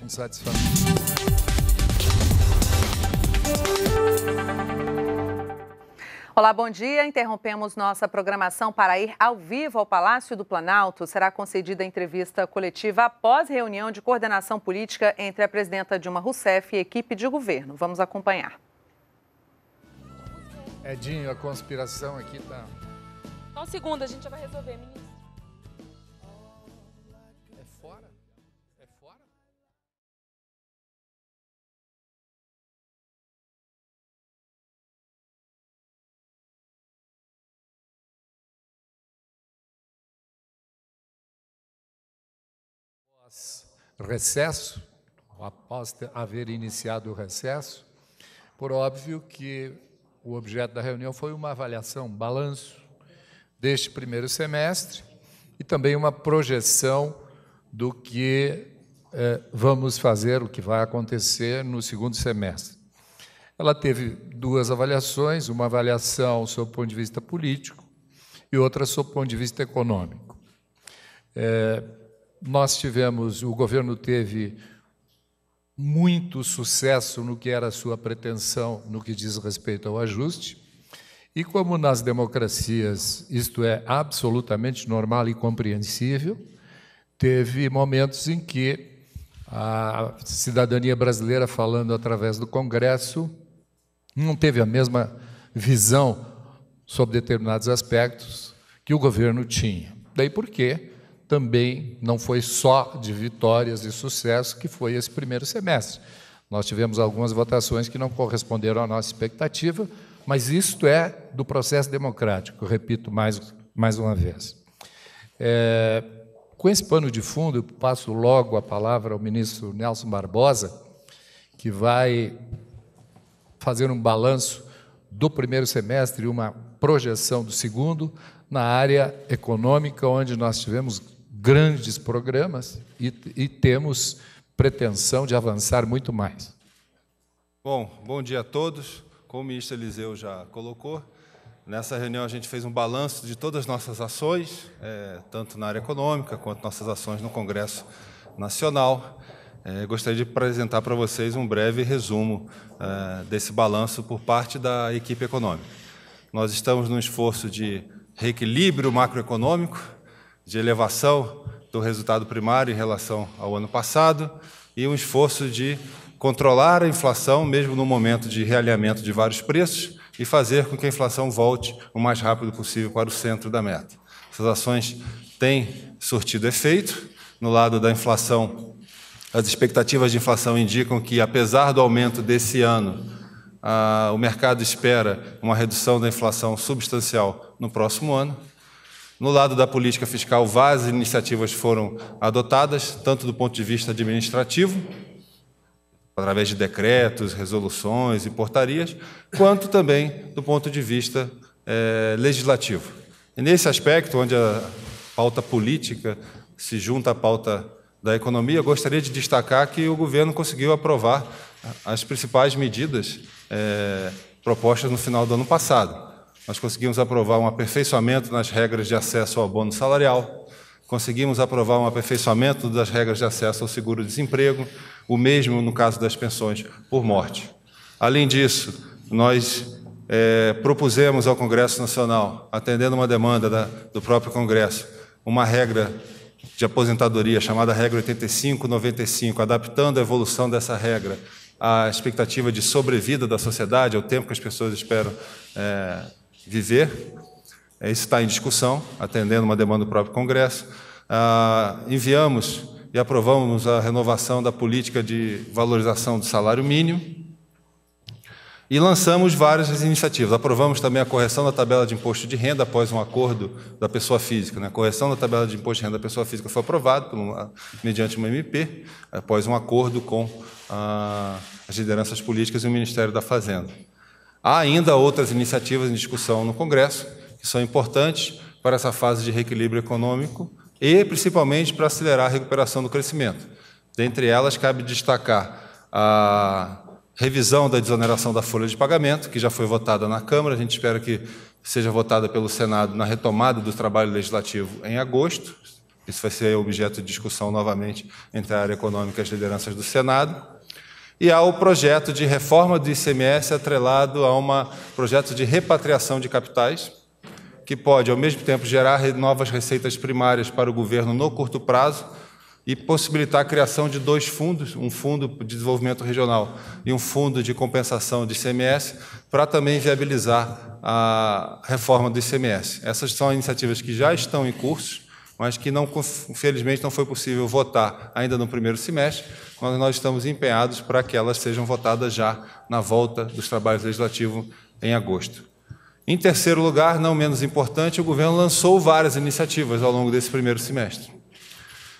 com satisfação. Olá, bom dia. Interrompemos nossa programação para ir ao vivo ao Palácio do Planalto. Será concedida a entrevista coletiva após reunião de coordenação política entre a presidenta Dilma Rousseff e equipe de governo. Vamos acompanhar. Edinho, a conspiração aqui tá. Só um segundo, a gente já vai resolver, ministro. Após recesso, após haver iniciado o recesso, por óbvio que o objeto da reunião foi uma avaliação, um balanço deste primeiro semestre e também uma projeção do que eh, vamos fazer, o que vai acontecer no segundo semestre. Ela teve duas avaliações, uma avaliação sob o ponto de vista político e outra sob o ponto de vista econômico. Eh, nós tivemos, o governo teve muito sucesso no que era a sua pretensão no que diz respeito ao ajuste. E como nas democracias isto é absolutamente normal e compreensível, teve momentos em que a cidadania brasileira, falando através do Congresso, não teve a mesma visão sobre determinados aspectos que o governo tinha. Daí por quê? também não foi só de vitórias e sucesso que foi esse primeiro semestre. Nós tivemos algumas votações que não corresponderam à nossa expectativa, mas isto é do processo democrático, eu repito mais, mais uma vez. É, com esse pano de fundo, eu passo logo a palavra ao ministro Nelson Barbosa, que vai fazer um balanço do primeiro semestre e uma projeção do segundo na área econômica, onde nós tivemos grandes programas e, e temos pretensão de avançar muito mais. Bom, bom dia a todos. Como o ministro Eliseu já colocou, nessa reunião a gente fez um balanço de todas as nossas ações, é, tanto na área econômica quanto nossas ações no Congresso Nacional. É, gostaria de apresentar para vocês um breve resumo é, desse balanço por parte da equipe econômica. Nós estamos num esforço de reequilíbrio macroeconômico, de elevação do resultado primário em relação ao ano passado e um esforço de controlar a inflação, mesmo no momento de realinhamento de vários preços, e fazer com que a inflação volte o mais rápido possível para o centro da meta. Essas ações têm surtido efeito. No lado da inflação, as expectativas de inflação indicam que, apesar do aumento desse ano, ah, o mercado espera uma redução da inflação substancial no próximo ano. No lado da política fiscal, várias iniciativas foram adotadas, tanto do ponto de vista administrativo, através de decretos, resoluções e portarias, quanto também do ponto de vista é, legislativo. E nesse aspecto, onde a pauta política se junta à pauta da economia, gostaria de destacar que o governo conseguiu aprovar as principais medidas é, propostas no final do ano passado. Nós conseguimos aprovar um aperfeiçoamento nas regras de acesso ao abono salarial, conseguimos aprovar um aperfeiçoamento das regras de acesso ao seguro-desemprego, o mesmo no caso das pensões por morte. Além disso, nós é, propusemos ao Congresso Nacional, atendendo uma demanda da, do próprio Congresso, uma regra de aposentadoria chamada Regra 85-95, adaptando a evolução dessa regra à expectativa de sobrevida da sociedade, ao tempo que as pessoas esperam. É, viver. Isso é, está em discussão, atendendo uma demanda do próprio Congresso. Ah, enviamos e aprovamos a renovação da política de valorização do salário mínimo. E lançamos várias iniciativas. Aprovamos também a correção da tabela de imposto de renda após um acordo da pessoa física. Né? A correção da tabela de imposto de renda da pessoa física foi aprovada mediante uma MP, após um acordo com ah, as lideranças políticas e o Ministério da Fazenda. Há ainda outras iniciativas em discussão no Congresso que são importantes para essa fase de reequilíbrio econômico e, principalmente, para acelerar a recuperação do crescimento. Dentre elas, cabe destacar a revisão da desoneração da folha de pagamento, que já foi votada na Câmara, a gente espera que seja votada pelo Senado na retomada do trabalho legislativo em agosto. Isso vai ser objeto de discussão novamente entre a área econômica e as lideranças do Senado. E há o projeto de reforma do ICMS atrelado a um projeto de repatriação de capitais, que pode, ao mesmo tempo, gerar novas receitas primárias para o governo no curto prazo e possibilitar a criação de dois fundos, um fundo de desenvolvimento regional e um fundo de compensação de ICMS, para também viabilizar a reforma do ICMS. Essas são iniciativas que já estão em curso mas que não, infelizmente não foi possível votar ainda no primeiro semestre, quando nós estamos empenhados para que elas sejam votadas já na volta dos trabalhos legislativos em agosto. Em terceiro lugar, não menos importante, o governo lançou várias iniciativas ao longo desse primeiro semestre.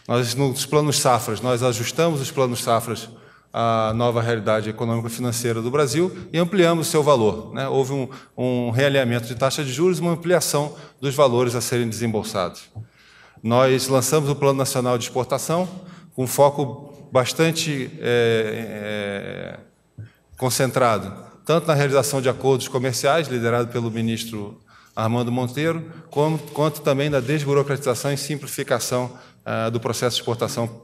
Nós, nos planos safras, nós ajustamos os planos safras à nova realidade econômica e financeira do Brasil e ampliamos seu valor. Né? Houve um, um realinhamento de taxa de juros e uma ampliação dos valores a serem desembolsados nós lançamos o Plano Nacional de Exportação, com foco bastante é, é, concentrado, tanto na realização de acordos comerciais, liderado pelo ministro Armando Monteiro, como, quanto também na desburocratização e simplificação ah, do processo de exportação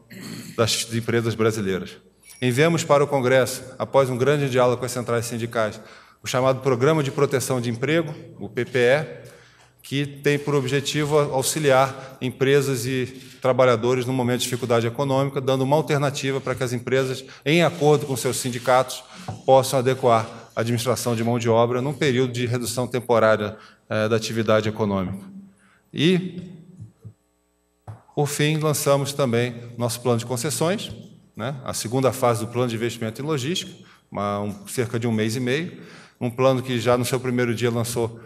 das empresas brasileiras. Enviamos para o Congresso, após um grande diálogo com as centrais sindicais, o chamado Programa de Proteção de Emprego, o PPE, que tem por objetivo auxiliar empresas e trabalhadores no momento de dificuldade econômica, dando uma alternativa para que as empresas, em acordo com seus sindicatos, possam adequar a administração de mão de obra num período de redução temporária eh, da atividade econômica. E, por fim, lançamos também nosso plano de concessões, né, a segunda fase do plano de investimento em logística, uma, um, cerca de um mês e meio, um plano que já no seu primeiro dia lançou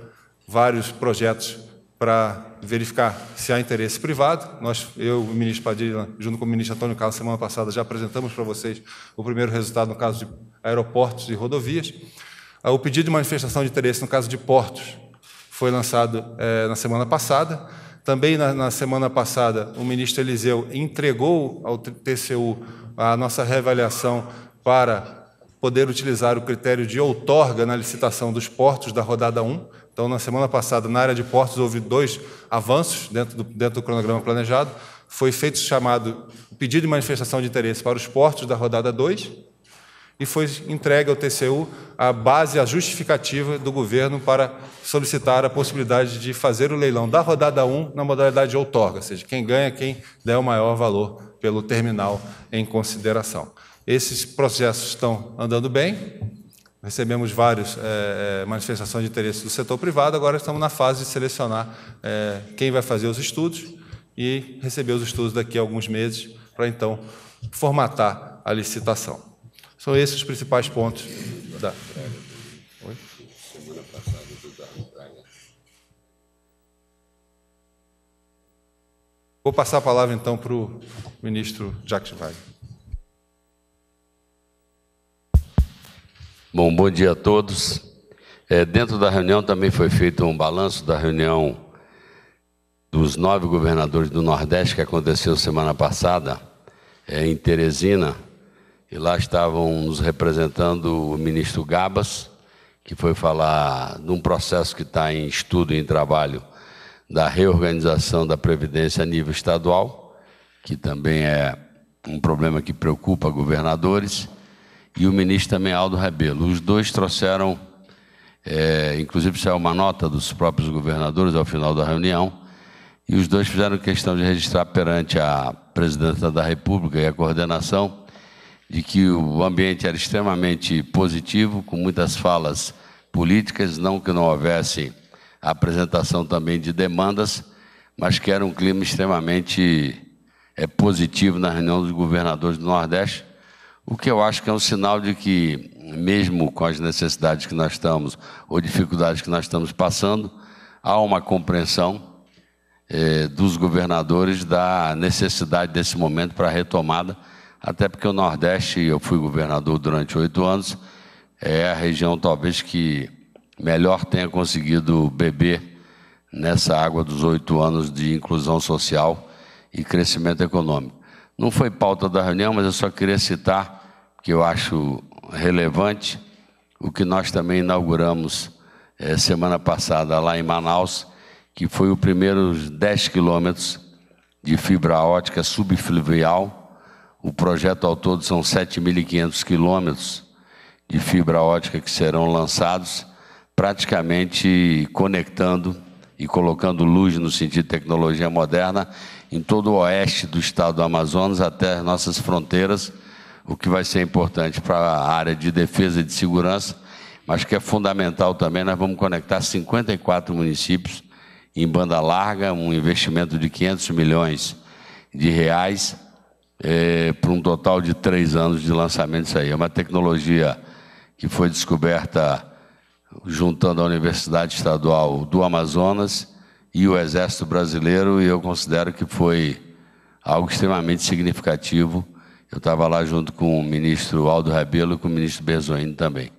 vários projetos para verificar se há interesse privado. Nós, eu, o ministro Padilha, junto com o ministro Antônio Carlos, semana passada já apresentamos para vocês o primeiro resultado no caso de aeroportos e rodovias. Ah, o pedido de manifestação de interesse no caso de portos foi lançado é, na semana passada. Também na, na, semana passada, o ministro Eliseu entregou ao TCU a nossa reavaliação para poder utilizar o critério de outorga na licitação dos portos da rodada 1. Então, na semana passada, na área de portos, houve dois avanços dentro do, dentro do cronograma planejado. Foi feito o chamado pedido de manifestação de interesse para os portos da rodada 2 e foi entregue ao TCU a base, a justificativa do governo para solicitar a possibilidade de fazer o leilão da rodada 1 um na modalidade de outorga, ou seja, quem ganha, quem der o maior valor pelo terminal em consideração. Esses processos estão andando bem, Recebemos várias é, eh, eh, manifestações de interesse do setor privado, agora estamos na fase de selecionar é, quem vai fazer os estudos e receber os estudos daqui a alguns meses para então formatar a licitação. São esses os principais pontos da. Vou passar a palavra então para o ministro Jacques Wagner. Bom, bom dia a todos. É, dentro da reunião também foi feito um balanço da reunião dos nove governadores do Nordeste que aconteceu semana passada é, em Teresina. E lá estavam nos representando o ministro Gabas, que foi falar de um processo que está em estudo e em trabalho da reorganização da Previdência a nível estadual, que também é um problema que preocupa governadores e o ministro também Aldo Rebelo. Os dois trouxeram, é, inclusive saiu uma nota dos próprios governadores ao final da reunião, e os dois fizeram questão de registrar perante a presidenta da República e a coordenação de que o ambiente era extremamente positivo, com muitas falas políticas, não que não houvesse a apresentação também de demandas, mas que era um clima extremamente é, positivo na reunião dos governadores do Nordeste, o que eu acho que é um sinal de que, mesmo com as necessidades que nós estamos, ou dificuldades que nós estamos passando, há uma compreensão eh, dos governadores da necessidade desse momento para a retomada, até porque o Nordeste, eu fui governador durante oito anos, é a região talvez que melhor tenha conseguido beber nessa água dos oito anos de inclusão social e crescimento econômico. Não foi pauta da reunião, mas eu só queria citar que eu acho relevante, o que nós também inauguramos é, semana passada lá em Manaus, que foi o primeiros 10 quilômetros de fibra ótica subfluvial. O projeto ao todo são 7.500 quilômetros de fibra ótica que serão lançados, praticamente conectando e colocando luz no sentido de tecnologia moderna em todo o oeste do estado do Amazonas até as nossas fronteiras o que vai ser importante para a área de defesa e de segurança, mas que é fundamental também. Nós vamos conectar 54 municípios em banda larga, um investimento de 500 milhões de reais, é, para um total de três anos de lançamento Isso aí. É uma tecnologia que foi descoberta juntando a Universidade Estadual do Amazonas e o Exército Brasileiro, e eu considero que foi algo extremamente significativo eu estava lá junto com o ministro Aldo Rebelo e com o ministro Berzoini também.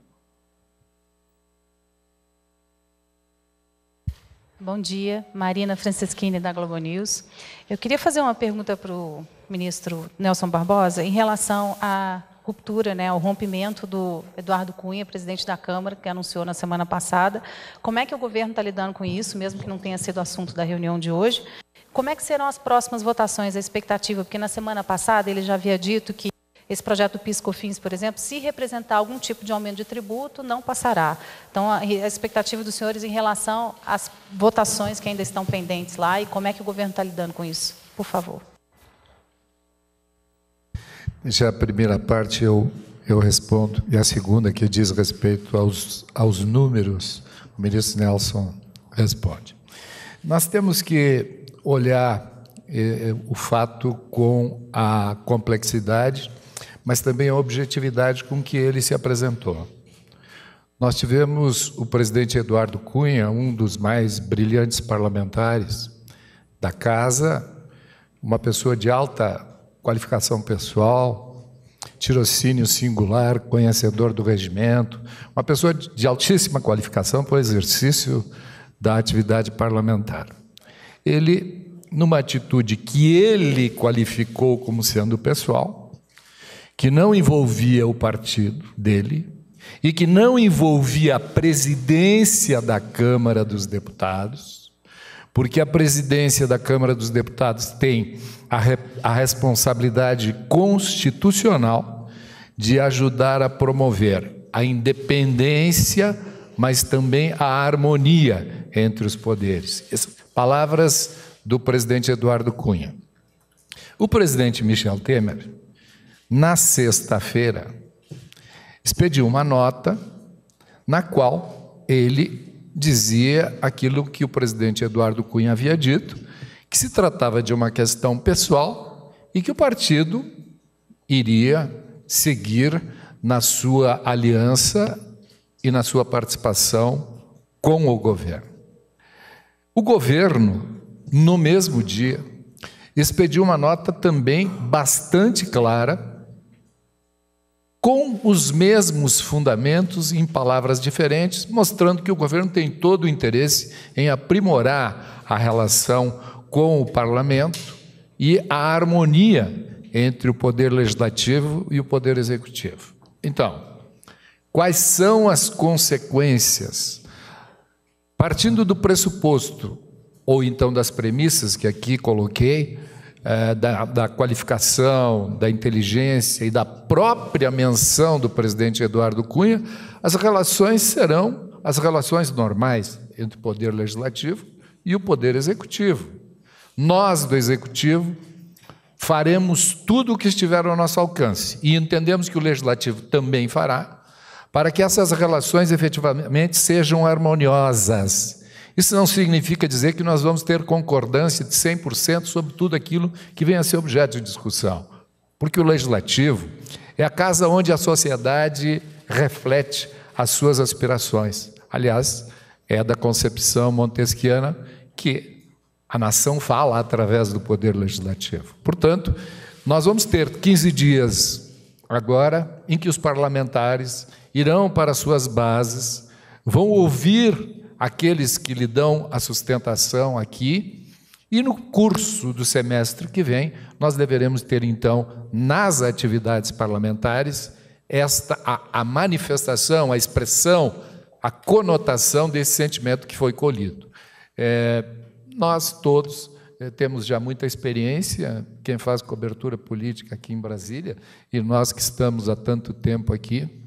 Bom dia, Marina Franceschini da Globo News. Eu queria fazer uma pergunta para o ministro Nelson Barbosa em relação à ruptura, né, ao rompimento do Eduardo Cunha, presidente da Câmara, que anunciou na semana passada. Como é que o governo está lidando com isso, mesmo que não tenha sido assunto da reunião de hoje? Como é que serão as próximas votações, a expectativa? Porque na semana passada ele já havia dito que esse projeto Piscofins, por exemplo, se representar algum tipo de aumento de tributo, não passará. Então, a expectativa dos senhores em relação às votações que ainda estão pendentes lá e como é que o governo está lidando com isso? Por favor. Já a primeira parte eu, eu respondo, e a segunda, que diz respeito aos, aos números, o ministro Nelson responde. Nós temos que olhar eh, o fato com a complexidade, mas também a objetividade com que ele se apresentou. Nós tivemos o presidente Eduardo Cunha, um dos mais brilhantes parlamentares da casa, uma pessoa de alta qualificação pessoal, tirocínio singular, conhecedor do regimento, uma pessoa de altíssima qualificação para o exercício da atividade parlamentar ele, numa atitude que ele qualificou como sendo pessoal, que não envolvia o partido dele e que não envolvia a presidência da Câmara dos Deputados, porque a presidência da Câmara dos Deputados tem a, re a responsabilidade constitucional de ajudar a promover a independência, mas também a harmonia entre os poderes. Essa Palavras do presidente Eduardo Cunha. O presidente Michel Temer, na sexta-feira, expediu uma nota na qual ele dizia aquilo que o presidente Eduardo Cunha havia dito, que se tratava de uma questão pessoal e que o partido iria seguir na sua aliança e na sua participação com o governo. O governo, no mesmo dia, expediu uma nota também bastante clara, com os mesmos fundamentos em palavras diferentes, mostrando que o governo tem todo o interesse em aprimorar a relação com o parlamento e a harmonia entre o poder legislativo e o poder executivo. Então, quais são as consequências Partindo do pressuposto, ou então das premissas que aqui coloquei, é, da, da qualificação, da inteligência e da própria menção do presidente Eduardo Cunha, as relações serão as relações normais entre o poder legislativo e o poder executivo. Nós do executivo faremos tudo o que estiver ao nosso alcance e entendemos que o legislativo também fará, para que essas relações efetivamente sejam harmoniosas. Isso não significa dizer que nós vamos ter concordância de 100% sobre tudo aquilo que vem a ser objeto de discussão, porque o legislativo é a casa onde a sociedade reflete as suas aspirações. Aliás, é da concepção montesquiana que a nação fala através do poder legislativo. Portanto, nós vamos ter 15 dias agora em que os parlamentares irão para suas bases, vão ouvir aqueles que lhe dão a sustentação aqui, e no curso do semestre que vem, nós deveremos ter então, nas atividades parlamentares, esta a, a manifestação, a expressão, a conotação desse sentimento que foi colhido. É, nós todos é, temos já muita experiência, quem faz cobertura política aqui em Brasília, e nós que estamos há tanto tempo aqui,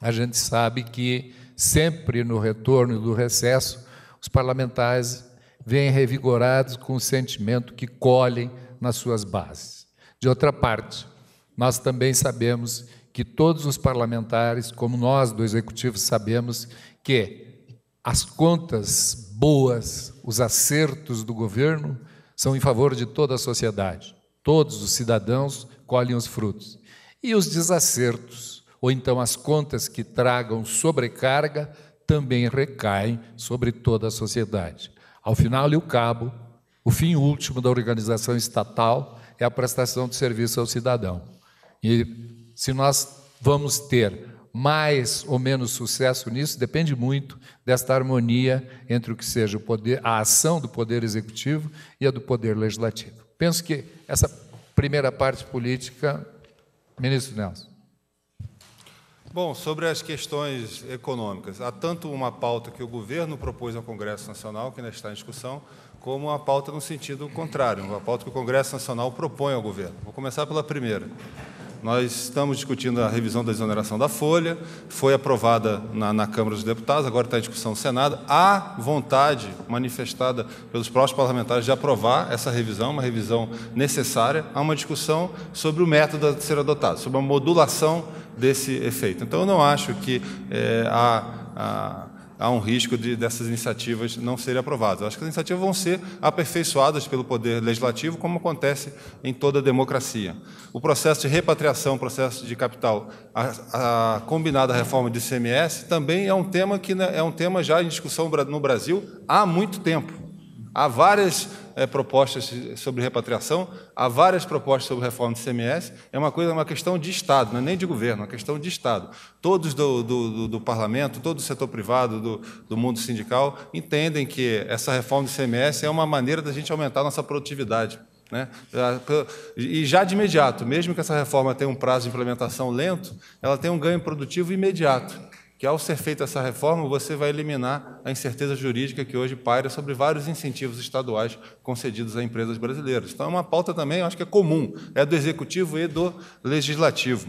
a gente sabe que sempre no retorno do recesso, os parlamentares vêm revigorados com o sentimento que colhem nas suas bases. De outra parte, nós também sabemos que todos os parlamentares, como nós do Executivo, sabemos que as contas boas, os acertos do governo são em favor de toda a sociedade. Todos os cidadãos colhem os frutos. E os desacertos ou então as contas que tragam sobrecarga também recaem sobre toda a sociedade. Ao final e o cabo, o fim último da organização estatal é a prestação de serviço ao cidadão. E se nós vamos ter mais ou menos sucesso nisso depende muito desta harmonia entre o que seja o poder, a ação do poder executivo e a do poder legislativo. Penso que essa primeira parte política, ministro Nelson. Bom, sobre as questões econômicas, há tanto uma pauta que o governo propôs ao Congresso Nacional, que ainda está em discussão, como uma pauta no sentido contrário, uma pauta que o Congresso Nacional propõe ao governo. Vou começar pela primeira. Nós estamos discutindo a revisão da exoneração da Folha, foi aprovada na, na, Câmara dos Deputados, agora está em discussão no Senado. Há vontade manifestada pelos próprios parlamentares de aprovar essa revisão, uma revisão necessária. Há uma discussão sobre o método a ser adotado, sobre a modulação desse efeito. Então, eu não acho que é, há, há, há, um risco de, dessas iniciativas não serem aprovadas. Eu acho que as iniciativas vão ser aperfeiçoadas pelo Poder Legislativo, como acontece em toda democracia. O processo de repatriação, o processo de capital, a, a combinada reforma de CMS, também é um tema que né, é um tema já em discussão no Brasil há muito tempo. Há várias é, propostas sobre repatriação, há várias propostas sobre reforma do CMS. É uma coisa, uma questão de Estado, não é nem de governo, é uma questão de Estado. Todos do, do, do, do parlamento, todo o setor privado, do, do mundo sindical, entendem que essa reforma do CMS é uma maneira da gente aumentar a nossa produtividade. Né? E já de imediato, mesmo que essa reforma tenha um prazo de implementação lento, ela tem um ganho produtivo imediato que ao ser feita essa reforma, você vai eliminar a incerteza jurídica que hoje paira sobre vários incentivos estaduais concedidos a empresas brasileiras. Então, é uma pauta também, acho que é comum, é do executivo e do legislativo.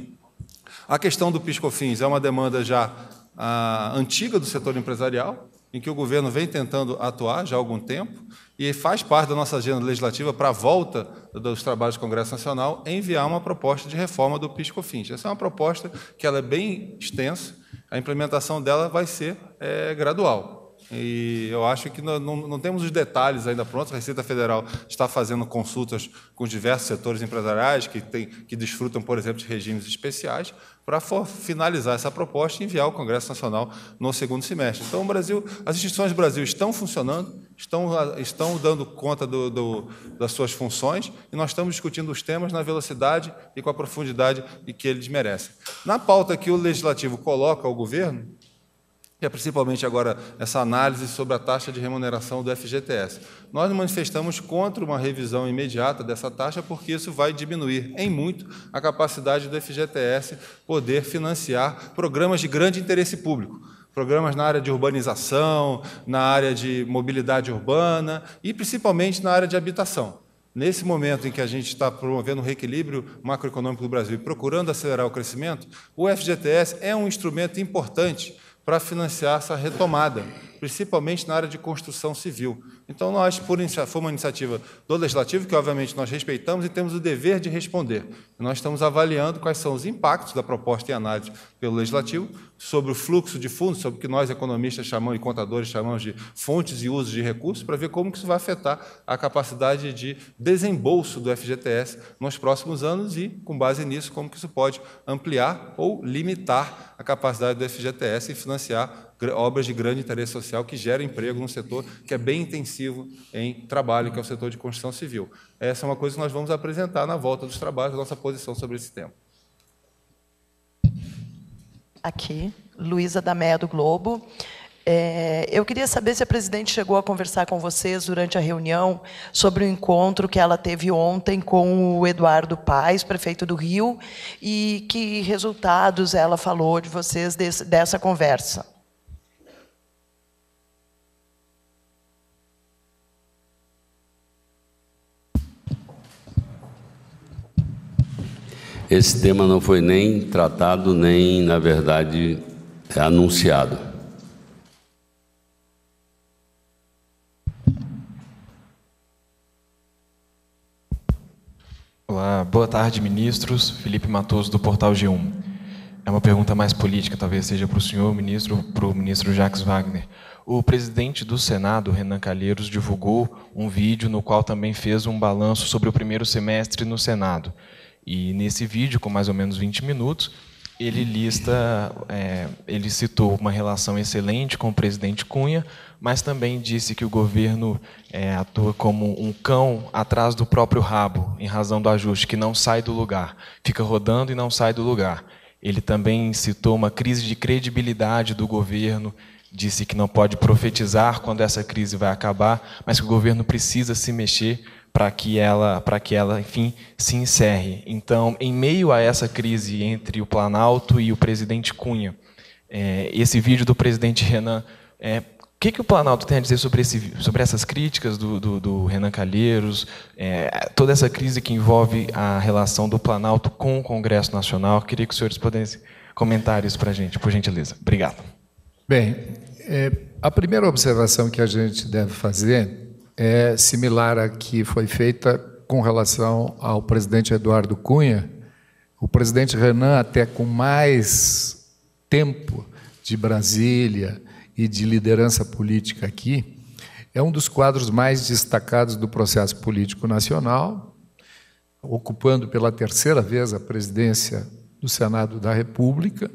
A questão do PiscoFins é uma demanda já ah, antiga do setor empresarial, em que o governo vem tentando atuar já há algum tempo, e faz parte da nossa agenda legislativa para a volta dos trabalhos do Congresso Nacional enviar uma proposta de reforma do PiscoFins. Essa é uma proposta que ela é bem extensa, a implementação dela vai ser é, gradual. E eu acho que não, não, não, temos os detalhes ainda prontos. A Receita Federal está fazendo consultas com diversos setores empresariais que, tem, que desfrutam, por exemplo, de regimes especiais, para finalizar essa proposta e enviar ao Congresso Nacional no segundo semestre. Então, o Brasil, as instituições do Brasil estão funcionando, estão, ah, estão dando conta do, do, das suas funções e nós estamos discutindo os temas na velocidade e com a profundidade que eles merecem. Na pauta que o Legislativo coloca ao governo, que é principalmente agora essa análise sobre a taxa de remuneração do FGTS. Nós manifestamos contra uma revisão imediata dessa taxa, porque isso vai diminuir em muito a capacidade do FGTS poder financiar programas de grande interesse público. Programas na área de urbanização, na área de mobilidade urbana e principalmente na área de habitação. Nesse momento em que a gente está promovendo o um reequilíbrio macroeconômico do Brasil e procurando acelerar o crescimento, o FGTS é um instrumento importante para financiar essa retomada principalmente na área de construção civil. Então, nós, por foi uma iniciativa do Legislativo, que obviamente nós respeitamos e temos o dever de responder. Nós estamos avaliando quais são os impactos da proposta em análise pelo Legislativo sobre o fluxo de fundos, sobre o que nós economistas chamamos e contadores chamamos de fontes e usos de recursos, para ver como que isso vai afetar a capacidade de desembolso do FGTS nos próximos anos e, com base nisso, como que isso pode ampliar ou limitar a capacidade do FGTS em financiar obras de grande interesse social que geram emprego num setor que é bem intensivo em trabalho, que é o setor de construção civil. Essa é uma coisa que nós vamos apresentar na volta dos trabalhos, nossa posição sobre esse tema. Aqui, Luísa Dameia, do Globo. É, eu queria saber se a presidente chegou a conversar com vocês durante a reunião sobre o encontro que ela teve ontem com o Eduardo Paes, prefeito do Rio, e que resultados ela falou de vocês desse, dessa conversa. esse tema não foi nem tratado, nem, na verdade, anunciado. Olá, boa tarde, ministros. Felipe Matoso, do Portal G1. É uma pergunta mais política, talvez seja para o senhor, ministro, para o ministro Jacques Wagner. O presidente do Senado, Renan Calheiros, divulgou um vídeo no qual também fez um balanço sobre o primeiro semestre no Senado. E nesse vídeo, com mais ou menos 20 minutos, ele lista, é, ele citou uma relação excelente com o presidente Cunha, mas também disse que o governo é, atua como um cão atrás do próprio rabo, em razão do ajuste, que não sai do lugar, fica rodando e não sai do lugar. Ele também citou uma crise de credibilidade do governo, disse que não pode profetizar quando essa crise vai acabar, mas que o governo precisa se mexer para que ela, para que ela, enfim, se encerre. Então, em meio a essa crise entre o Planalto e o presidente Cunha, é, esse vídeo do presidente Renan, é, o que, que o Planalto tem a dizer sobre, esse, sobre essas críticas do, do, do Renan Calheiros, é, toda essa crise que envolve a relação do Planalto com o Congresso Nacional? Eu queria que os senhores pudessem comentar isso para a gente, por gentileza. Obrigado. Bem, é, a primeira observação que a gente deve fazer é similar à que foi feita com relação ao presidente Eduardo Cunha. O presidente Renan, até com mais tempo de Brasília e de liderança política aqui, é um dos quadros mais destacados do processo político nacional, ocupando pela terceira vez a presidência do Senado da República.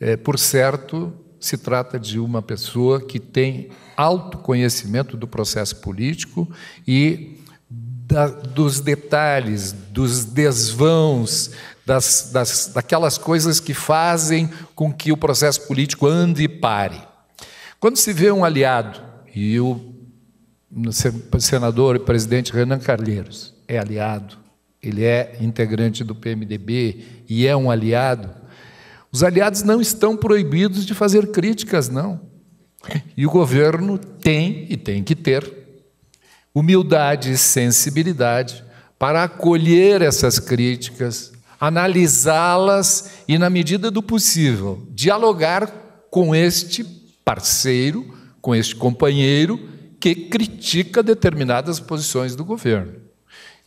É, por certo, se trata de uma pessoa que tem alto conhecimento do processo político e da, dos detalhes, dos desvãos, das, das, daquelas coisas que fazem com que o processo político ande e pare. Quando se vê um aliado, e o senador e presidente Renan Carleiros é aliado, ele é integrante do PMDB e é um aliado, os aliados não estão proibidos de fazer críticas, não. E o governo tem e tem que ter humildade e sensibilidade para acolher essas críticas, analisá-las e, na medida do possível, dialogar com este parceiro, com este companheiro que critica determinadas posições do governo.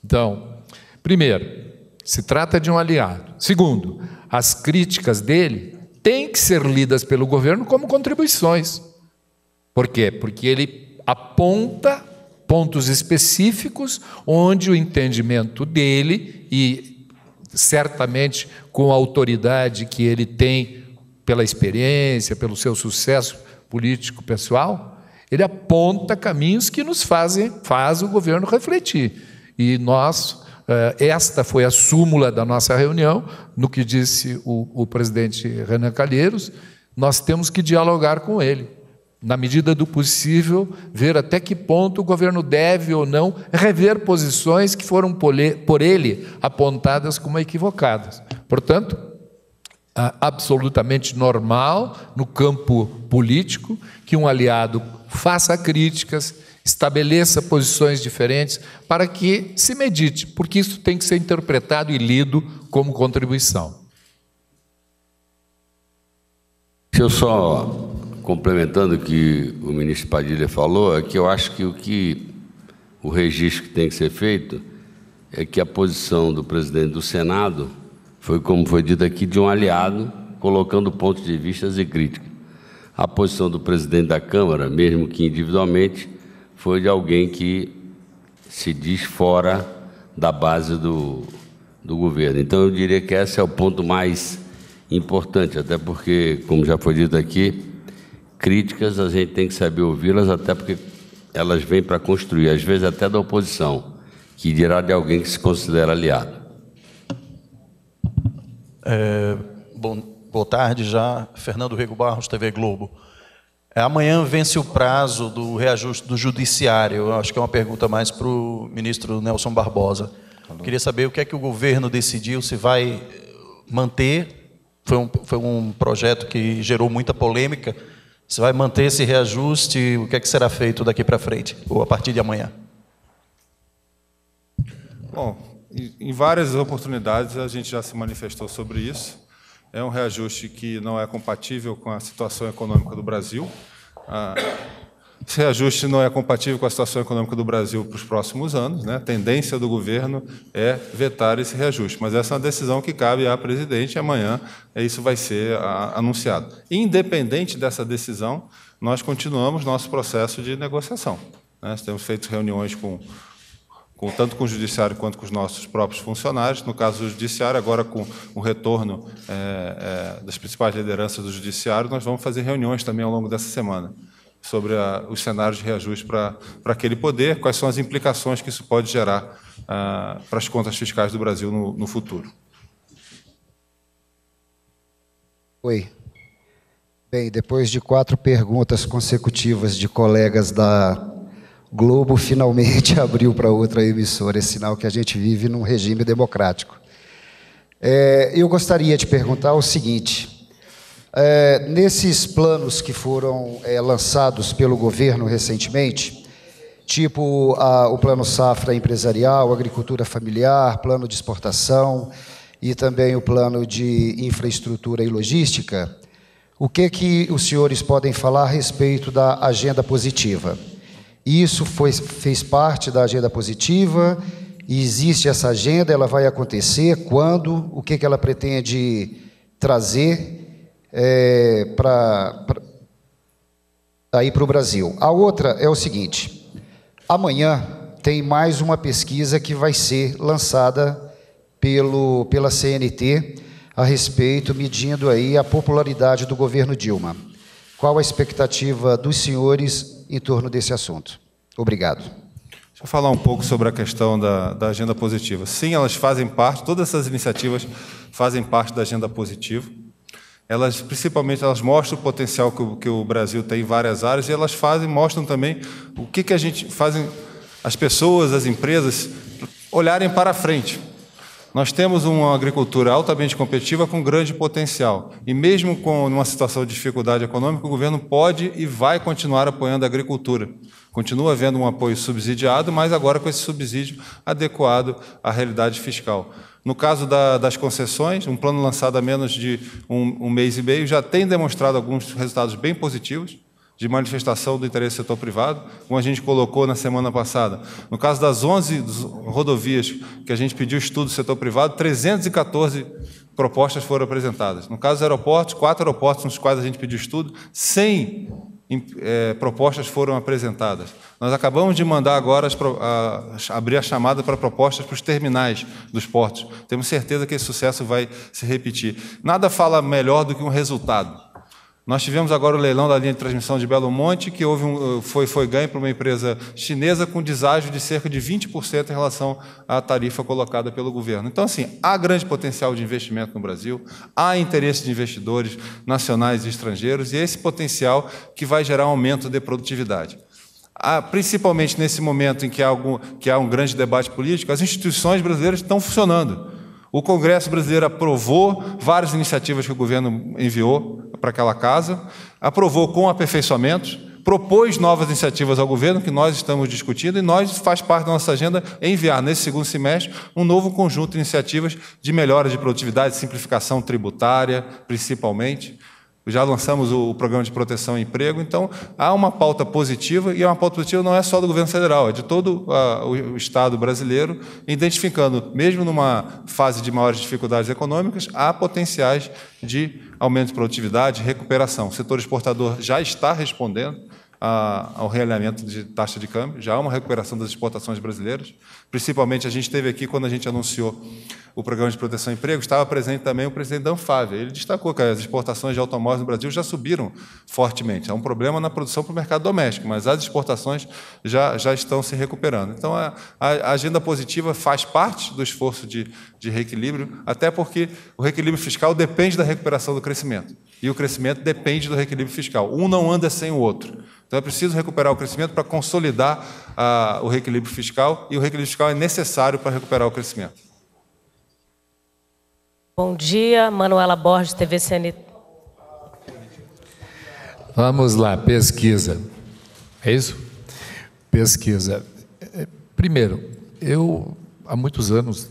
Então, primeiro, se trata de um aliado. Segundo, as críticas dele têm que ser lidas pelo governo como contribuições. Por quê? Porque ele aponta pontos específicos onde o entendimento dele e certamente com a autoridade que ele tem pela experiência, pelo seu sucesso político pessoal, ele aponta caminhos que nos fazem faz o governo refletir. E nós eh, esta foi a súmula da nossa reunião, no que disse o, o presidente Renan Calheiros, nós temos que dialogar com ele, na medida do possível, ver até que ponto o governo deve ou não rever posições que foram por ele apontadas como equivocadas. Portanto, absolutamente normal no campo político que um aliado faça críticas, estabeleça posições diferentes para que se medite, porque isso tem que ser interpretado e lido como contribuição. Se eu só complementando o que o ministro Padilha falou, é que eu acho que o que o registro que tem que ser feito é que a posição do presidente do Senado foi, como foi dito aqui, de um aliado, colocando pontos de vista e críticas. A posição do presidente da Câmara, mesmo que individualmente, foi de alguém que se diz fora da base do, do governo. Então, eu diria que esse é o ponto mais importante, até porque, como já foi dito aqui, críticas a gente tem que saber ouvi-las, até porque elas vêm para construir, às vezes até da oposição, que dirá de alguém que se considera aliado. É, bom, boa tarde já, Fernando Rego Barros, TV Globo. É, amanhã vence o prazo do reajuste do judiciário. Eu acho que é uma pergunta mais para o ministro Nelson Barbosa. Tá Queria saber o que é que o governo decidiu, se vai eh, manter. Foi um, foi um projeto que gerou muita polêmica. Se vai manter esse reajuste, o que é que será feito daqui para frente, ou a partir de amanhã? Bom, em várias oportunidades a gente já se manifestou sobre isso. É um reajuste que não é compatível com a situação econômica do Brasil. Ah, esse reajuste não é compatível com a situação econômica do Brasil para os próximos anos. Né? A tendência do governo é vetar esse reajuste, mas essa é uma decisão que cabe à presidente e amanhã é, isso vai ser ah, anunciado. Independente dessa decisão, nós continuamos nosso processo de negociação. Né? Nós temos feito reuniões com com, tanto com o judiciário quanto com os nossos próprios funcionários. No caso do judiciário, agora com o retorno é, é, das principais lideranças do judiciário, nós vamos fazer reuniões também ao longo dessa semana sobre a, os cenários de reajuste para aquele poder, quais são as implicações que isso pode gerar ah, para as contas fiscais do Brasil no, no futuro. Oi. Bem, depois de quatro perguntas consecutivas de colegas da Globo finalmente abriu para outra emissora. É sinal que a gente vive num regime democrático. É, eu gostaria de perguntar o seguinte: é, nesses planos que foram é, lançados pelo governo recentemente, tipo a, o plano safra empresarial, agricultura familiar, plano de exportação e também o plano de infraestrutura e logística, o que que os senhores podem falar a respeito da agenda positiva? Isso foi, fez parte da agenda positiva e existe essa agenda, ela vai acontecer quando, o que, que ela pretende trazer é, para aí para o Brasil. A outra é o seguinte: amanhã tem mais uma pesquisa que vai ser lançada pelo, pela CNT a respeito, medindo aí a popularidade do governo Dilma. Qual a expectativa dos senhores em torno desse assunto. Obrigado. Deixa eu falar um pouco sobre a questão da, da agenda positiva. Sim, elas fazem parte, todas essas iniciativas fazem parte da agenda positiva. Elas, principalmente, elas mostram o potencial que o, que o Brasil tem em várias áreas e elas fazem, mostram também o que, que a gente fazem as pessoas, as empresas olharem para frente. Nós temos uma agricultura altamente competitiva com grande potencial. E mesmo com uma situação de dificuldade econômica, o governo pode e vai continuar apoiando a agricultura. Continua havendo um apoio subsidiado, mas agora com esse subsídio adequado à realidade fiscal. No caso da, das concessões, um plano lançado há menos de um, um mês e meio já tem demonstrado alguns resultados bem positivos de manifestação do interesse do setor privado, como a gente colocou na semana passada. No caso das 11 rodovias que a gente pediu estudo do setor privado, 314 propostas foram apresentadas. No caso dos aeroportos, quatro aeroportos nos quais a gente pediu estudo, 100 é, propostas foram apresentadas. Nós acabamos de mandar agora as, a, abrir a chamada para propostas para os terminais dos portos. Temos certeza que esse sucesso vai se repetir. Nada fala melhor do que um resultado. Nós tivemos agora o leilão da linha de transmissão de Belo Monte, que houve um, eh, foi, foi ganho por uma empresa chinesa com deságio de cerca de 20% em relação à tarifa colocada pelo governo. Então, assim, há grande potencial de investimento no Brasil, há interesse de investidores nacionais e estrangeiros, e é esse potencial que vai gerar aumento de produtividade. Ah, principalmente nesse momento em que há, algum, que há um grande debate político, as instituições brasileiras estão funcionando. O Congresso brasileiro aprovou várias iniciativas que o governo enviou, para aquela casa, aprovou com aperfeiçoamentos, propôs novas iniciativas ao governo, que nós estamos discutindo, e nós faz parte da nossa agenda enviar, nesse segundo semestre, um novo conjunto de iniciativas de melhora de produtividade, simplificação tributária, principalmente já lançamos o programa de proteção ao emprego, então há uma pauta positiva, e é uma pauta positiva não é só do governo federal, é de todo ah, o Estado brasileiro, identificando, mesmo numa fase de maiores dificuldades econômicas, há potenciais de aumento de produtividade, recuperação. O setor exportador já está respondendo, a, ao realinhamento de taxa de câmbio, já há uma recuperação das exportações brasileiras. Principalmente a gente teve aqui, quando a gente anunciou o programa de proteção ao emprego, estava presente também o presidente da Ele destacou que as exportações de automóveis no Brasil já subiram fortemente. Há é um problema na produção para o mercado doméstico, mas as exportações já, já estão se recuperando. Então, a, a agenda positiva faz parte do esforço de, de reequilíbrio, até porque o reequilíbrio fiscal depende da recuperação do crescimento. E o crescimento depende do reequilíbrio fiscal. Um não anda sem o outro. Então é preciso recuperar o crescimento para consolidar ah, o reequilíbrio fiscal, e o reequilíbrio fiscal é necessário para recuperar o crescimento. Bom dia, Manuela Borges, TV CN Vamos lá, pesquisa. É isso? Pesquisa. É, primeiro, eu há muitos anos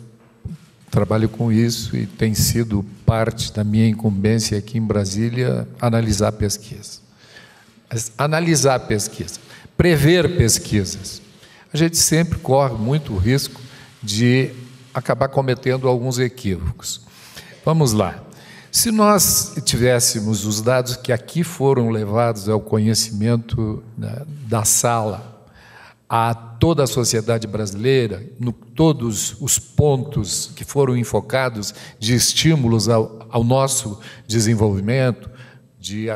trabalho com isso e tem sido parte da minha incumbência aqui em Brasília analisar pesquisa. Analisar pesquisa, prever pesquisas. A gente sempre corre muito risco de acabar cometendo alguns equívocos. Vamos lá. Se nós tivéssemos os dados que aqui foram levados ao conhecimento né, da sala, a toda a sociedade brasileira, no todos os pontos que foram enfocados de estímulos ao, ao nosso desenvolvimento, de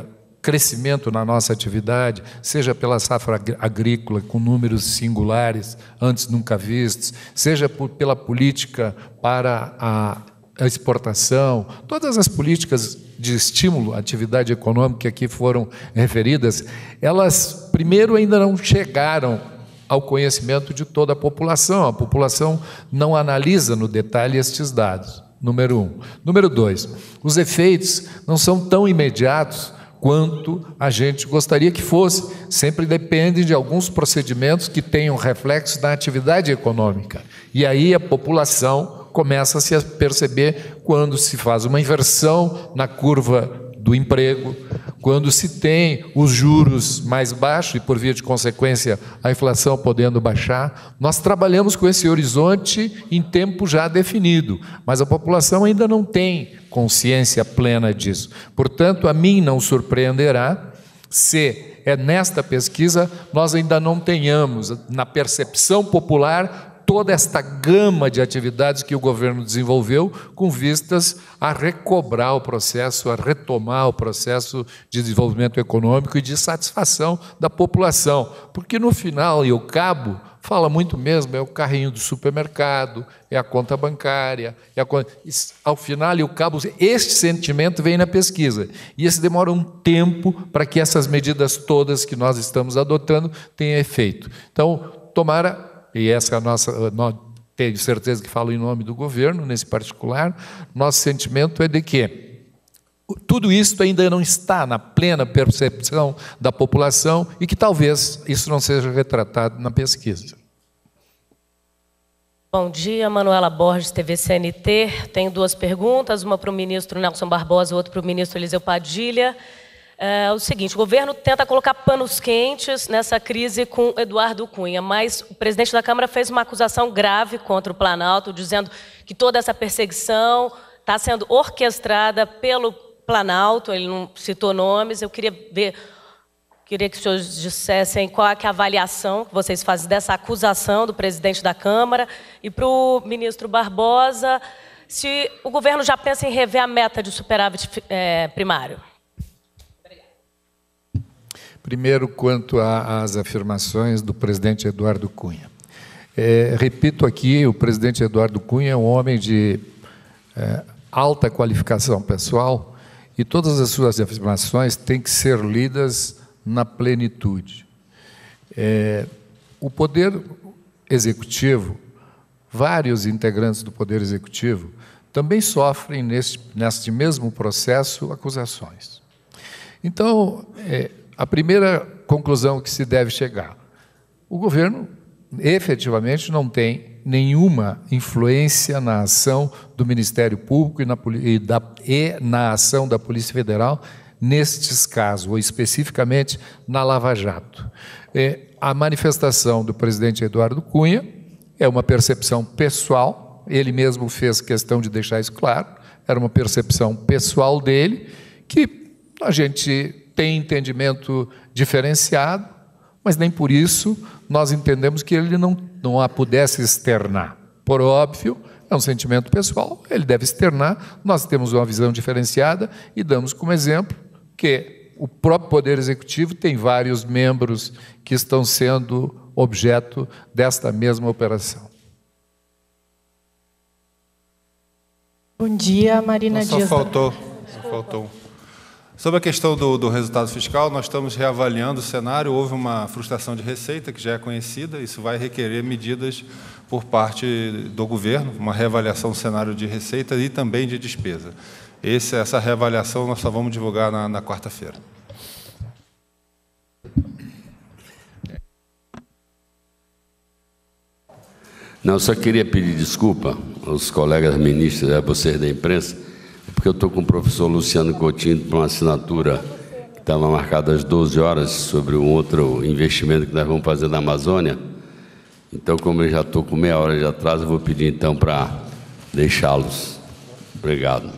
crescimento na nossa atividade, seja pela safra agrícola com números singulares antes nunca vistos, seja por, pela política para a, a exportação, todas as políticas de estímulo à atividade econômica que aqui foram referidas, elas primeiro ainda não chegaram ao conhecimento de toda a população. A população não analisa no detalhe estes dados. Número um. Número dois, os efeitos não são tão imediatos quanto a gente gostaria que fosse. Sempre dependem de alguns procedimentos que tenham reflexo na atividade econômica. E aí a população começa a se perceber quando se faz uma inversão na curva do emprego, quando se tem os juros mais baixos e, por via de consequência, a inflação podendo baixar, nós trabalhamos com esse horizonte em tempo já definido, mas a população ainda não tem consciência plena disso. Portanto, a mim não surpreenderá se é nesta pesquisa nós ainda não tenhamos, na percepção popular, toda esta gama de atividades que o governo desenvolveu com vistas a recobrar o processo, a retomar o processo de desenvolvimento econômico e de satisfação da população. Porque no final e o cabo fala muito mesmo, é o carrinho do supermercado, é a conta bancária, é a conta... ao final e o cabo, este sentimento vem na pesquisa. E esse demora um tempo para que essas medidas todas que nós estamos adotando tenham efeito. Então, tomara e essa é a nossa, eh, nós tenho certeza que falo em nome do governo nesse particular, nosso sentimento é de que tudo isso ainda não está na plena percepção da população e que talvez isso não seja retratado na pesquisa. Bom dia, Manuela Borges, TV CNT. Tenho duas perguntas, uma para o ministro Nelson Barbosa, outra para o ministro Eliseu Padilha é o seguinte: o governo tenta colocar panos quentes nessa crise com Eduardo Cunha, mas o presidente da Câmara fez uma acusação grave contra o Planalto, dizendo que toda essa perseguição está sendo orquestrada pelo Planalto. Ele não citou nomes. Eu queria ver, queria que os senhores dissessem qual é, é a avaliação que vocês fazem dessa acusação do presidente da Câmara e para o ministro Barbosa. Se o governo já pensa em rever a meta de superávit é, primário. Primeiro, quanto às afirmações do presidente Eduardo Cunha. É, repito aqui, o presidente Eduardo Cunha é um homem de é, alta qualificação pessoal e todas as suas afirmações têm que ser lidas na plenitude. É, o poder executivo, vários integrantes do poder executivo, também sofrem neste, neste mesmo processo acusações. Então, é, a primeira conclusão que se deve chegar: o governo efetivamente não tem nenhuma influência na ação do Ministério Público e na, e, da, e na, ação da Polícia Federal nestes casos, ou especificamente na Lava Jato. É, a manifestação do presidente Eduardo Cunha é uma percepção pessoal, ele mesmo fez questão de deixar isso claro, era uma percepção pessoal dele, que a gente tem entendimento diferenciado, mas nem por isso nós entendemos que ele não, não a pudesse externar. Por óbvio, é um sentimento pessoal, ele deve externar, nós temos uma visão diferenciada e damos como exemplo que o próprio Poder Executivo tem vários membros que estão sendo objeto desta mesma operação. Bom dia, Marina Não, só Dias. Só faltou, só faltou. Sobre a questão do, do, resultado fiscal, nós estamos reavaliando o cenário. Houve uma frustração de receita que já é conhecida. Isso vai requerer medidas por parte do governo, uma reavaliação do cenário de receita e também de despesa. Esse, essa reavaliação nós só vamos divulgar na, na quarta-feira. Não, só queria pedir desculpa aos colegas ministros, a é, vocês da imprensa porque eu estou com o professor Luciano Coutinho para uma assinatura que estava marcada às 12 horas sobre um outro investimento que nós vamos fazer na Amazônia. Então, como eu já estou com meia hora de atraso, eu vou pedir então para deixá-los. Obrigado.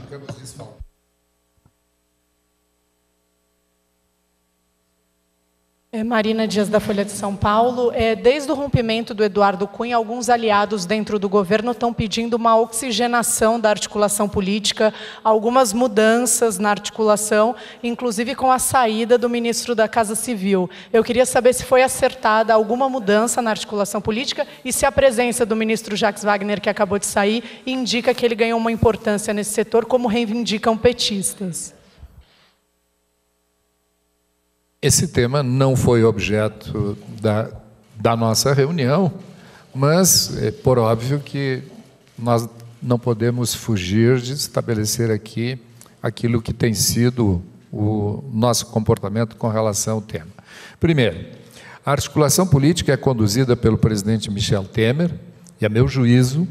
É Marina Dias, da Folha de São Paulo. É, desde o rompimento do Eduardo Cunha, alguns aliados dentro do governo estão pedindo uma oxigenação da articulação política, algumas mudanças na articulação, inclusive com a saída do ministro da Casa Civil. Eu queria saber se foi acertada alguma mudança na articulação política e se a presença do ministro Jacques Wagner, que acabou de sair, indica que ele ganhou uma importância nesse setor, como reivindicam petistas. Esse tema não foi objeto da, da nossa reunião, mas é por óbvio que nós não podemos fugir de estabelecer aqui aquilo que tem sido o nosso comportamento com relação ao tema. Primeiro, a articulação política é conduzida pelo presidente Michel Temer, e, a meu juízo,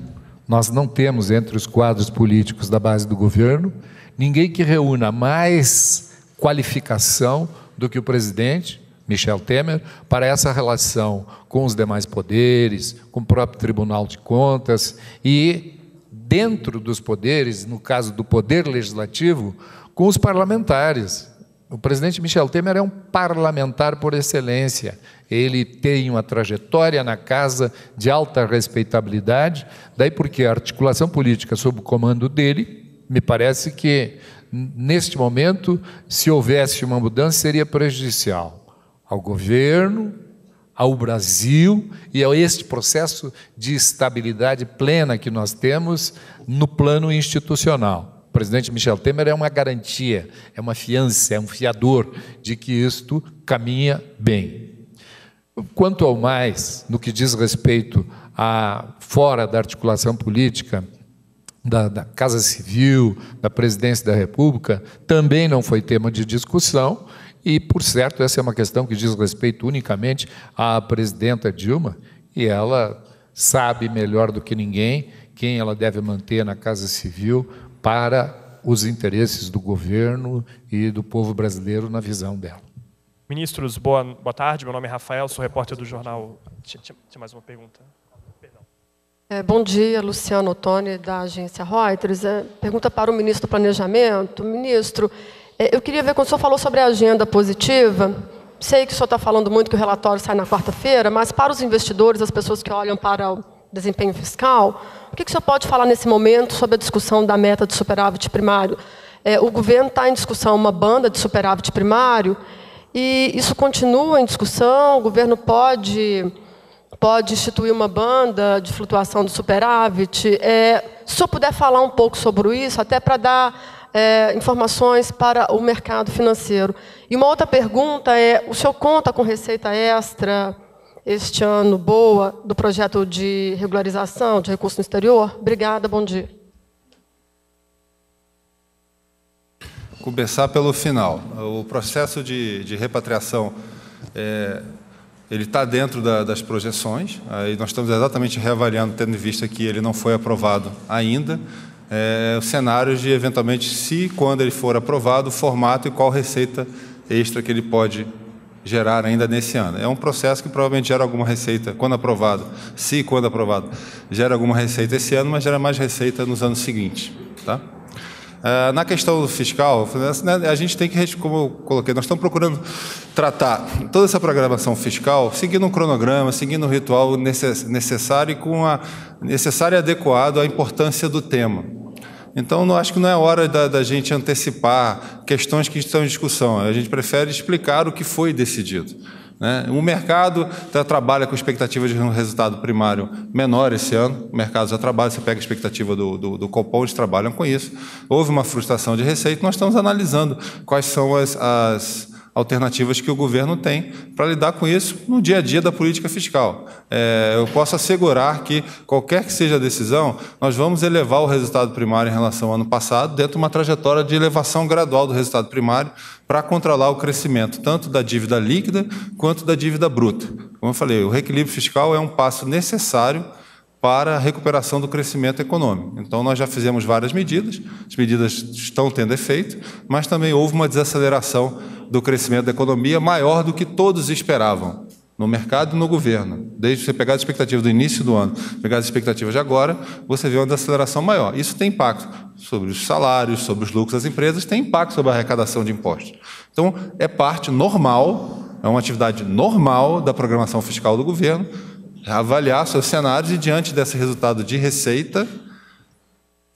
nós não temos entre os quadros políticos da base do governo ninguém que reúna mais qualificação do que o presidente, Michel Temer, para essa relação com os demais poderes, com o próprio Tribunal de Contas e dentro dos poderes, no caso do poder legislativo, com os parlamentares. O presidente Michel Temer é um parlamentar por excelência. Ele tem uma trajetória na casa de alta respeitabilidade, daí porque a articulação política sob o comando dele, me parece que neste momento, se houvesse uma mudança, seria prejudicial ao governo, ao Brasil e a este processo de estabilidade plena que nós temos no plano institucional. O presidente Michel Temer é uma garantia, é uma fiança, é um fiador de que isto caminha bem. Quanto ao mais, no que diz respeito a fora da articulação política, da, da, Casa Civil, da Presidência da República, também não foi tema de discussão. E, por certo, essa é uma questão que diz respeito unicamente à presidenta Dilma, e ela sabe melhor do que ninguém quem ela deve manter na Casa Civil para os interesses do governo e do povo brasileiro na visão dela. Ministros, boa, boa tarde. Meu nome é Rafael, sou repórter do jornal. Tinha, tinha mais uma pergunta. É, bom dia, Luciano Ottoni, da agência Reuters. É, pergunta para o ministro do Planejamento. Ministro, é, eu queria ver quando o senhor falou sobre a agenda positiva. Sei que o senhor está falando muito que o relatório sai na quarta-feira, mas para os investidores, as pessoas que olham para o desempenho fiscal, o que, que o senhor pode falar nesse momento sobre a discussão da meta de superávit primário? É, o governo está em discussão uma banda de superávit primário e isso continua em discussão, o governo pode pode instituir uma banda de flutuação do superávit. É, se eu puder falar um pouco sobre isso, até para dar é, informações para o mercado financeiro. E uma outra pergunta é: o senhor conta com receita extra este ano boa do projeto de regularização de recursos no exterior? Obrigada, bom dia. Começar pelo final. O processo de, de repatriação é, ele está dentro da, das projeções, aí nós estamos exatamente reavaliando, tendo em vista que ele não foi aprovado ainda, é, cenários de eventualmente, se quando ele for aprovado, o formato e qual receita extra que ele pode gerar ainda nesse ano. É um processo que provavelmente gera alguma receita quando aprovado, se quando aprovado, gera alguma receita esse ano, mas gera mais receita nos anos seguintes. Tá? Ah, na questão fiscal, a gente tem que, como eu coloquei, nós estamos procurando tratar toda essa programação fiscal seguindo um cronograma, seguindo um ritual necessário e com a necessária e adequado à importância do tema. Então, não, acho que não é hora da, da gente antecipar questões que estão em discussão. A gente prefere explicar o que foi decidido. Né? O mercado já trabalha com expectativa de um resultado primário menor esse ano, o mercado já trabalha, você pega a expectativa do, do, do Copom, eles trabalham com isso. Houve uma frustração de receita, nós estamos analisando quais são as, as alternativas que o governo tem para lidar com isso no dia a dia da política fiscal. É, eu posso assegurar que, qualquer que seja a decisão, nós vamos elevar o resultado primário em relação ao ano passado, dentro de uma trajetória de elevação gradual do resultado primário, para controlar o crescimento tanto da dívida líquida quanto da dívida bruta. Como eu falei, o reequilíbrio fiscal é um passo necessário para a recuperação do crescimento econômico. Então, nós já fizemos várias medidas, as medidas estão tendo efeito, mas também houve uma desaceleração do crescimento da economia maior do que todos esperavam, no mercado e no governo. Desde você pegar as expectativas do início do ano, pegar as expectativas de agora, você vê uma aceleração maior. Isso tem impacto sobre os salários, sobre os lucros das empresas, tem impacto sobre a arrecadação de impostos. Então, é parte normal, é uma atividade normal da programação fiscal do governo avaliar seus cenários e, diante desse resultado de receita,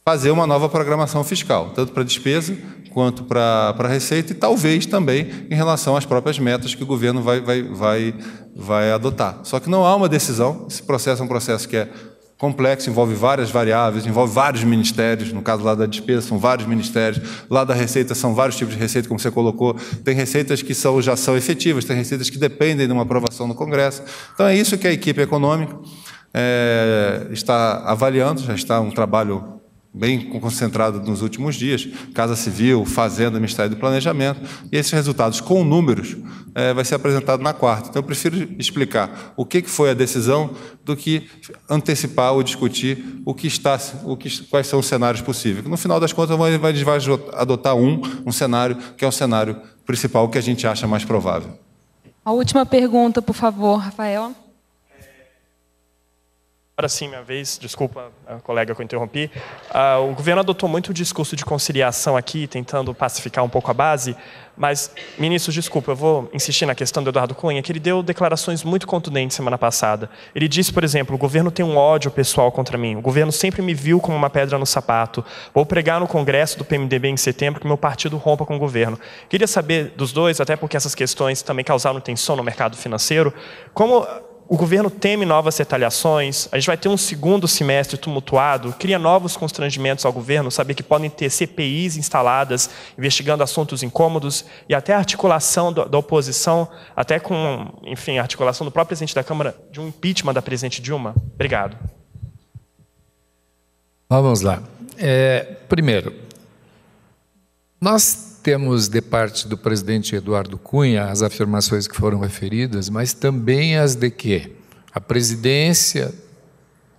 fazer uma nova programação fiscal, tanto para despesa quanto para para receita e talvez também em relação às próprias metas que o governo vai, vai, vai, vai adotar. Só que não há uma decisão, esse processo é um processo que é complexo, envolve várias variáveis, envolve vários ministérios, no caso lá da despesa são vários ministérios, lá da receita são vários tipos de receita, como você colocou, tem receitas que são, já são efetivas, tem receitas que dependem de uma aprovação no Congresso. Então é isso que a equipe econômica é, está avaliando, já está um trabalho bem concentrado nos últimos dias, Casa Civil, Fazenda, Ministério do Planejamento, e esses resultados com números é, vai ser apresentado na quarta. Então, eu prefiro explicar o que, foi a decisão do que antecipar ou discutir o que está, o que, quais são os cenários possíveis. No final das contas, a gente vai adotar um, um cenário que é o cenário principal que a gente acha mais provável. A última pergunta, por favor, Rafael. Agora sim, minha vez, desculpa, eh, colega, que eu interrompi. Uh, o governo adotou muito o discurso de conciliação aqui, tentando pacificar um pouco a base, mas, ministro, desculpa, eu vou insistir na questão do Eduardo Cunha, que ele deu declarações muito contundentes semana passada. Ele disse, por exemplo, o governo tem um ódio pessoal contra mim, o governo sempre me viu como uma pedra no sapato, vou pregar no congresso do PMDB em setembro que meu partido rompa com o governo. Queria saber dos dois, até porque essas questões também causaram tensão no mercado financeiro, como o governo teme novas retaliações, a gente vai ter um segundo semestre tumultuado, cria novos constrangimentos ao governo, saber que podem ter CPIs instaladas, investigando assuntos incômodos, e até a articulação do, da oposição, até com, enfim, a articulação do próprio presidente da Câmara, de um impeachment da presidente Dilma. Obrigado. Vamos lá. É, primeiro, nós temos de parte do presidente Eduardo Cunha as afirmações que foram referidas, mas também as de que a presidência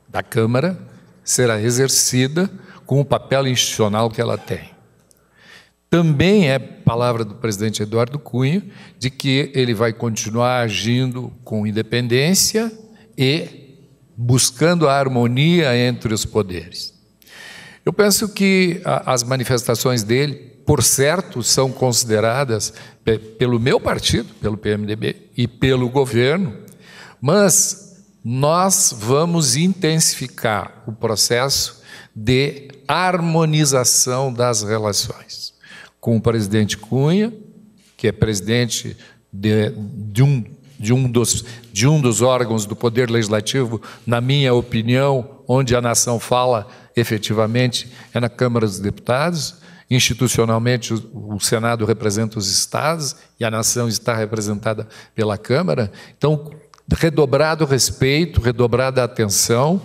da Câmara será exercida com o papel institucional que ela tem. Também é palavra do presidente Eduardo Cunha de que ele vai continuar agindo com independência e buscando a harmonia entre os poderes. Eu penso que as manifestações dele por certo são consideradas pelo meu partido, pelo PMDB e pelo governo, mas nós vamos intensificar o processo de harmonização das relações com o presidente Cunha, que é presidente de, de, um, de, um dos, de um dos órgãos do Poder Legislativo, na minha opinião, onde a nação fala efetivamente é na Câmara dos Deputados, Institucionalmente, o Senado representa os Estados e a nação está representada pela Câmara. Então, redobrado respeito, redobrada atenção.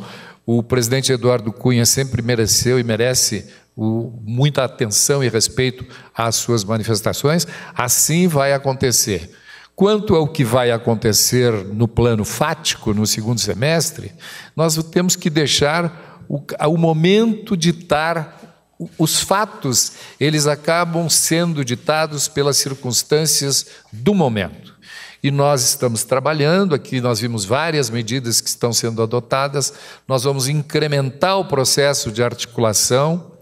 O presidente Eduardo Cunha sempre mereceu e merece o, muita atenção e respeito às suas manifestações. Assim vai acontecer. Quanto ao que vai acontecer no plano fático no segundo semestre, nós temos que deixar o, o momento ditar os fatos, eles acabam sendo ditados pelas circunstâncias do momento. E nós estamos trabalhando aqui, nós vimos várias medidas que estão sendo adotadas, nós vamos incrementar o processo de articulação.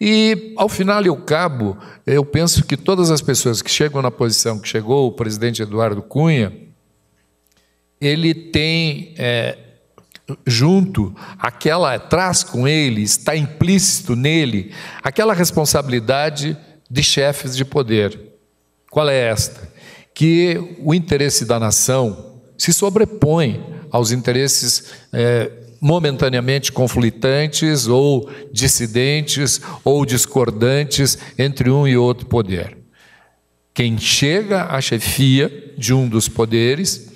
E, ao final e ao cabo, eu penso que todas as pessoas que chegam na posição que chegou o presidente Eduardo Cunha, ele tem é, junto, aquela traz com ele, está implícito nele, aquela responsabilidade de chefes de poder. Qual é esta? Que o interesse da nação se sobrepõe aos interesses é, momentaneamente conflitantes ou dissidentes ou discordantes entre um e outro poder. Quem chega à chefia de um dos poderes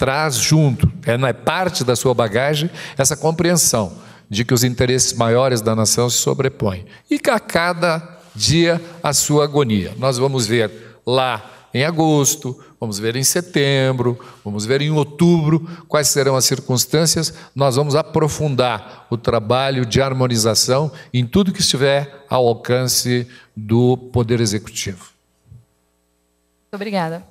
traz junto, é, é parte da sua bagagem essa compreensão de que os interesses maiores da nação se sobrepõem. E que a cada dia a sua agonia. Nós vamos ver lá em agosto, vamos ver em setembro, vamos ver em outubro quais serão as circunstâncias. Nós vamos aprofundar o trabalho de harmonização em tudo que estiver ao alcance do Poder Executivo. Muito obrigada.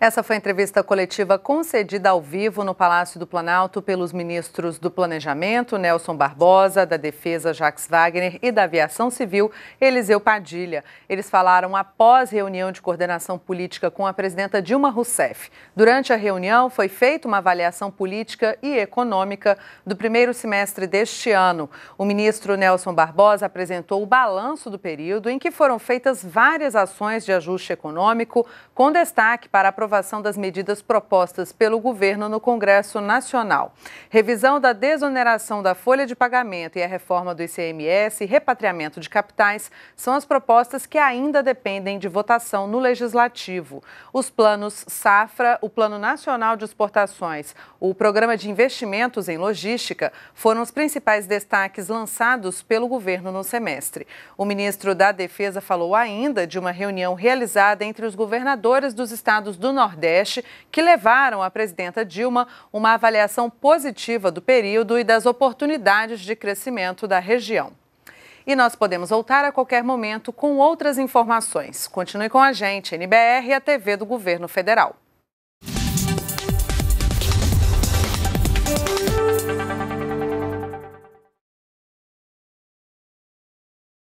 Essa foi a entrevista coletiva concedida ao vivo no Palácio do Planalto pelos ministros do Planejamento, Nelson Barbosa, da Defesa, Jacques Wagner e da Aviação Civil, Eliseu Padilha. Eles falaram após reunião de coordenação política com a presidenta Dilma Rousseff. Durante a reunião, foi feita uma avaliação política e econômica do primeiro semestre deste ano. O ministro Nelson Barbosa apresentou o balanço do período em que foram feitas várias ações de ajuste econômico, com destaque para a aprovação das medidas propostas pelo governo no Congresso Nacional. Revisão da desoneração da folha de pagamento e a reforma do ICMS e repatriamento de capitais são as propostas que ainda dependem de votação no Legislativo. Os planos Safra, o Plano Nacional de Exportações, o Programa de Investimentos em Logística foram os principais destaques lançados pelo governo no semestre. O ministro da Defesa falou ainda de uma reunião realizada entre os governadores dos estados do Nordeste, que levaram à presidenta Dilma uma avaliação positiva do período e das oportunidades de crescimento da região. E nós podemos voltar a qualquer momento com outras informações. Continue com a gente, NBR e a TV do Governo Federal.